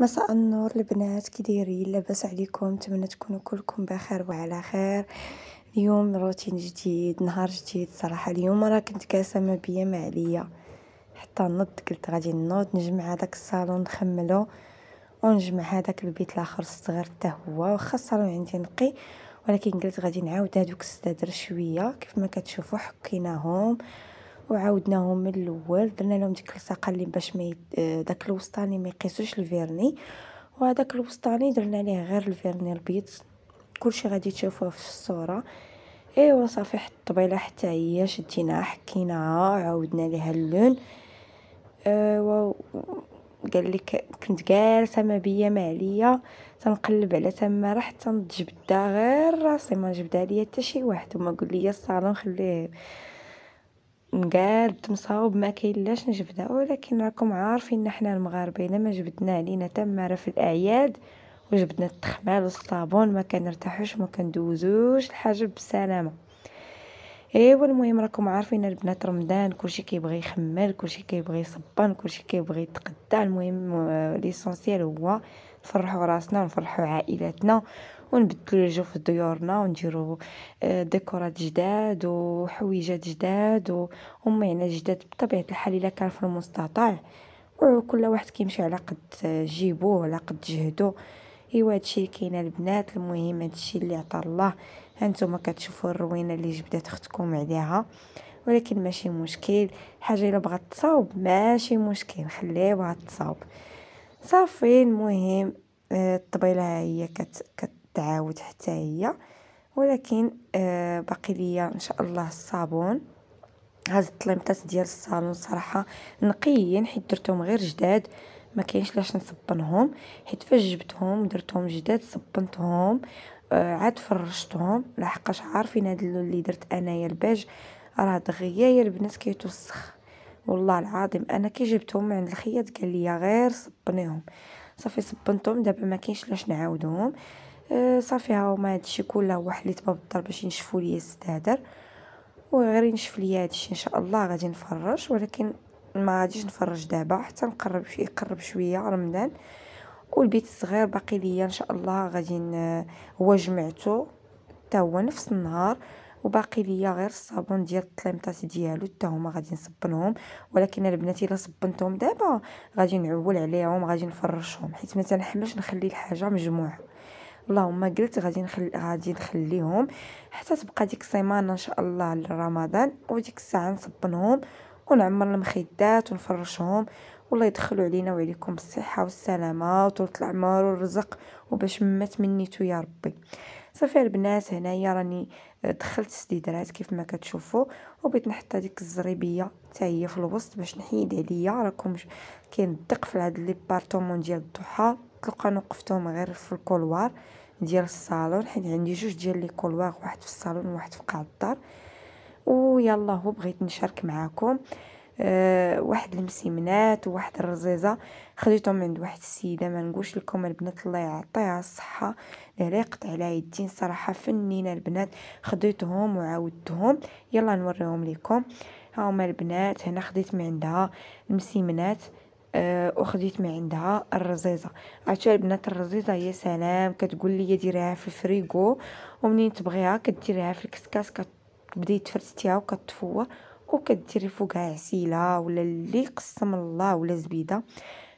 مساء النور البنات كي دايرين لاباس عليكم نتمنى تكونوا كلكم بخير وعلى خير اليوم روتين جديد نهار جديد صراحه اليوم راه كنت كاسه ما بيا ما عليا حتى نض قلت غادي نوض نجمع هذاك الصالون نخملو ونجمع هذاك البيت الاخر الصغير حتى هو واخا الصالون عندي نقي ولكن قلت غادي نعاود هذوك السدادر شويه كيف ما كتشوفوا حكيناهم وعاودناهم من الاول درنا لهم ديك الصقه اللي باش ما آه، داك الوسطاني ما يقيسوش الفيرني وهذاك الوسطاني درنا ليه غير الفيرني البيض كلشي غادي تشوفوه في الصوره ايوا صافي حط الطبيله حتى هي شديناها حكيناها عاودنا ليها اللون ايوا قال لك كنت جالسه ما بيا ما عليا تنقلب على تما حتى نجبدها غير راسي ما جبدها ليا حتى شي واحد وما قال لي الصالون خليه مقاد مصاوب ما لاش نجبدها ولكن راكم عارفين حنا المغاربين ما جبدنا علينا تماره في الاعياد وجبدنا التخمال والصابون ما كنرتاحوش ما كندوزوش الحاجه بسلامه ايوا المهم راكم عارفين البنات رمضان كلشي كيبغي يخمل كلشي كيبغي يصبن كلشي كيبغي يتقدى المهم آه، ليسونسييل هو نفرحوا راسنا ونفرحوا عائلاتنا ونبدلو الجو في ديورنا ونديرو آه، ديكورات جداد وحويجات جداد ومعنا جداد بطبيعه الحال الا كان في المستطاع وكل واحد كيمشي على قد جيبوه على قد جهدو ايوا هادشي كاين البنات المهم هادشي اللي عطا الله هانتوما كتشوفوا الروينه اللي جبدات اختكم عليها ولكن ماشي مشكل حاجه الا بغات تصاوب ماشي مشكل خليوها تصاوب صافي المهم آه، الطبيله هي كت, كت تعاود حتى هي ولكن آه باقي ليا ان شاء الله الصابون هاد الطليمطات ديال الصالون صراحه نقيين حيت درتهم غير جداد ما كاينش لاش نصبنهم حيت فاش جبتهم درتهم جداد صبنتهم آه عاد فرشتهم لحقاش عارفين هاد اللي درت انايا الباج راه دغيا يا البنات كيتوسخ والله العظيم انا كي جبتهم من عند الخياط قال لي غير صبنيهم صافي صبنتهم دابا ما كاينش لاش نعاودهم آه، صافي ها هما هادشي كله حليت باب الدار باش ينشفوا ليا الزدادر وغير ينشف ليا هادشي ان شاء الله غادي نفرج ولكن ما غاديش نفرج دابا حتى نقرب شويه يقرب شويه رمضان والبيت الصغير باقي ليا ان شاء الله غادي هو جمعته حتى هو نفس النهار وباقي ليا غير الصابون ديال الطليمطات ديالو حتى هما غادي نصبنهم ولكن البنات الا صبنتهم دابا غادي نعول عليهم غادي نفرشهم حيت ما تنحملش نخلي الحاجه مجموعه اللهم قلت غادي نخل... غادي نخليهم حتى تبقى ديك السيمانه ان شاء الله لرمضان وديك الساعه نصبنهم ونعمر المخدات ونفرشهم والله يدخلوا علينا وعليكم بالصحه والسلامه وطول العمر والرزق وباش ما تمنيتو يا ربي صافي البنات هنايا راني آه، دخلت السديدرات كيف ما كتشوفوا وبغيت نحط هذيك الزريبيه حتى هي في الوسط باش نحيد عليا راكم كاين الدق في هاد ليبارطومون ديال الضحى تلقى نوقفتهم غير في الكولوار ديال الصالون حيت عندي جوج ديال لي كولوار واحد في الصالون وواحد في قاع الدار ويلا هو بغيت نشارك معاكم أه واحد المسيمنات وواحد الرزيزه خديتهم عند واحد السيده ما نقولش لكم البنات الله يعطيها الصحه لا يقطع على يدين صراحه فنينه البنات خديتهم وعاودتهم يلا نوريهم لكم ها هما البنات هنا خديت من عندها المسيمنات وخديت آه، من عندها الرزيزه عرفتي البنات الرزيزه هي سلام كتقول لي ديريها في الفريغو ومنين تبغيها كديريها في الكسكاس كتبداي تفرتيها وكتفوا وكديري فوقها عسيله ولا اللي قسم الله ولا زبيده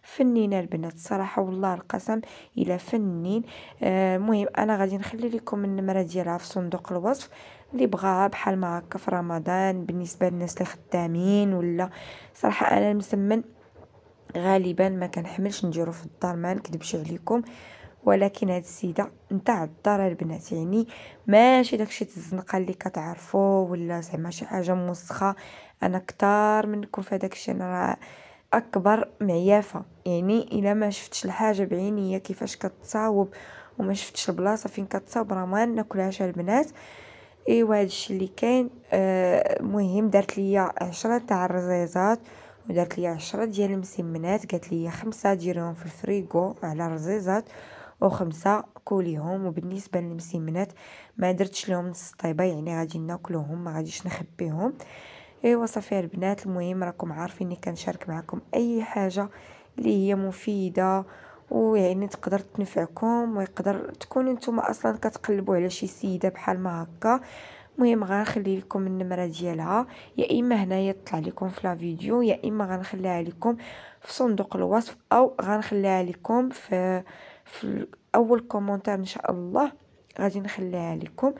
فنينه البنات الصراحه والله القسم الى فنين المهم آه، انا غادي نخلي لكم النمره ديالها في صندوق الوصف اللي بغاها بحال ما هكا في رمضان بالنسبه للناس اللي خدامين ولا صراحه انا مسمن غالبا ما كنحملش نديرو في الدار ما نكذبش عليكم ولكن هاد السيده نتاع الدار البنات يعني ماشي داكشي الزنقه اللي كتعرفوا ولا زعما شي حاجه موسخه انا كتار منكم في داكشي انا راه اكبر معيافه يعني الا ما شفتش الحاجه بعينيا كيفاش كتصاوب وما شفتش البلاصه فين كتصاوب راه ما ناكلهاش البنات ايوا هادشي اللي كاين المهم آه دارت ليا عشرة تاع الرزيزات ودارت لي عشرة ديال المسمنات قالت لي خمسة ديريهم في الفريغو على رزيزات وخمسة كوليهم وبالنسبه للمسمنات ما درتش لهم نص طيبه يعني غادي ناكلوهم ما غاديش نخبيهم ايوا صافي البنات المهم راكم عارفين اني كنشارك معكم اي حاجه اللي هي مفيده ويعني تقدر تنفعكم ويقدر تكون نتوما اصلا كتقلبوا على شي سيده بحال ما هكا المهم غنخلي لكم النمره ديالها يا اما هنايا تطلع لكم في لا فيديو يا اما غنخليها لكم في صندوق الوصف او غنخليها لكم في في اول كومونتير ان شاء الله غادي نخليها لكم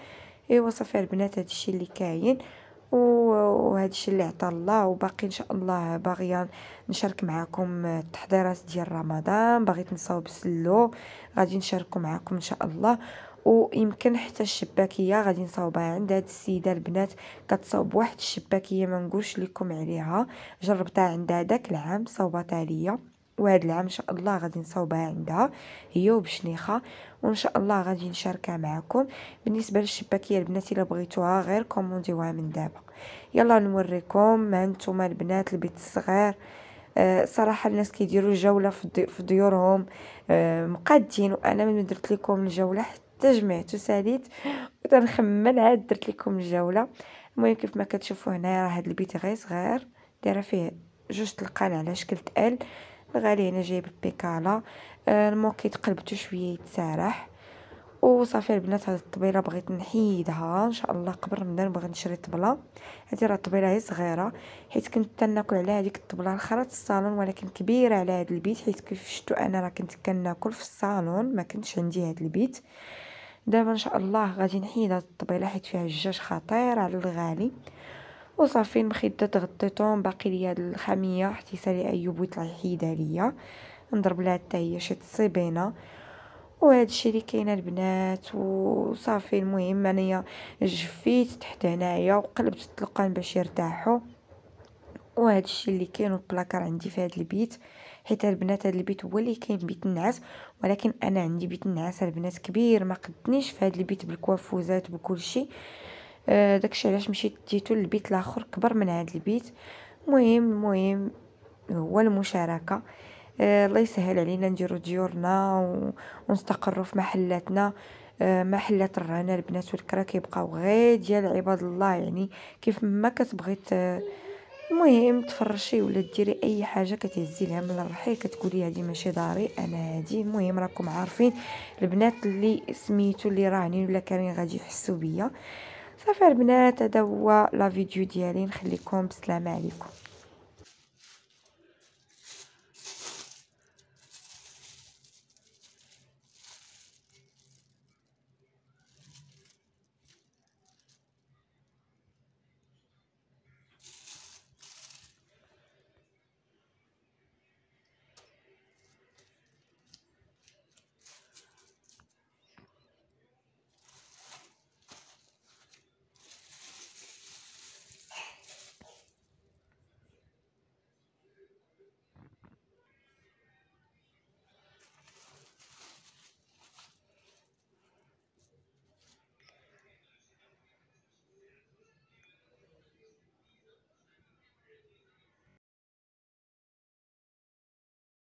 ايوا صافي البنات هادشي اللي كاين وهذا الشيء اللي عطى الله وباقي ان شاء الله باغيه نشارك معكم التحضيرات ديال رمضان باغيت نصاوب سلو غادي نشاركو معكم ان شاء الله ويمكن حتى الشباكيه غادي نصاوبها عند هاد السيده البنات كتصاوب واحد الشباكيه ما نقولش لكم عليها جربتها عندها داك العام صوبتها ليا وهاد العام ان شاء الله غادي نصاوبها عندها هي وبشنيخه وان شاء الله غادي نشاركها معكم بالنسبه للشباكيه البنات الا بغيتوها غير كومونديوها من دابا يلا نوريكم ما نتوما البنات البيت الصغير آه، صراحه الناس كيديروا جوله في ديورهم آه، مقادين وانا من درت لكم الجوله حتى حتى جمعت وساليت وتنخمل عاد درت لكم الجوله المهم كيف ما كتشوفوا هنايا راه هذا البيت غير صغير دايره فيه جوج تلقان على شكل ال الغالي هنا جايب البيكالا الموكيت آه، قلبته شويه يتسارح وصافي البنات هاد الطبيله بغيت نحيدها ان شاء الله قبل رمضان بغيت نشري طبله هذه راه الطبيله هي صغيره حيت كنت تناكل على هذيك الطبله الاخرى في الصالون ولكن كبيره على هاد البيت حيت كيف شفتوا انا راه كنت كناكل في الصالون ما كنتش عندي هاد البيت دابا ان شاء الله غادي نحيد هاد الطبيله حيت فيها الجاج خطير على الغالي وصافي المخده غطيتهم باقي ليا هاد الخاميه حتى يسالي ايوب ويطلع يحيدها ليا نضرب لها حتى هي شي تصيبينه وهذا الشيء اللي كاين البنات وصافي المهم انايا جفيت تحت هنايا وقلبت الطلقان باش يرتاحوا وهذا الشيء اللي كاين البلاكار عندي في هذا البيت حيت البنات هذا البيت هو اللي كاين بيت النعاس ولكن انا عندي بيت النعاس البنات كبير ما قدنيش في هذا البيت بالكوافوزات بكل شيء آه داكشي علاش مشيت ديتو للبيت الاخر كبر من هذا البيت المهم المهم هو المشاركه آه، الله يسهل علينا نديرو ديورنا و... ونستقروا في محلاتنا آه، محلات الرهنا البنات والكرا كيبقاو غير ديال عباد الله يعني كيف ما كتبغي المهم تفرشي ولا ديري اي حاجه كتهزي لها من الرحيل كتقولي هذه ماشي داري انا هذه المهم راكم عارفين البنات اللي سميتو اللي راهنين ولا كاين غادي يحسوا بيا صافي البنات هذا هو لا فيديو ديالي نخليكم بسلامه عليكم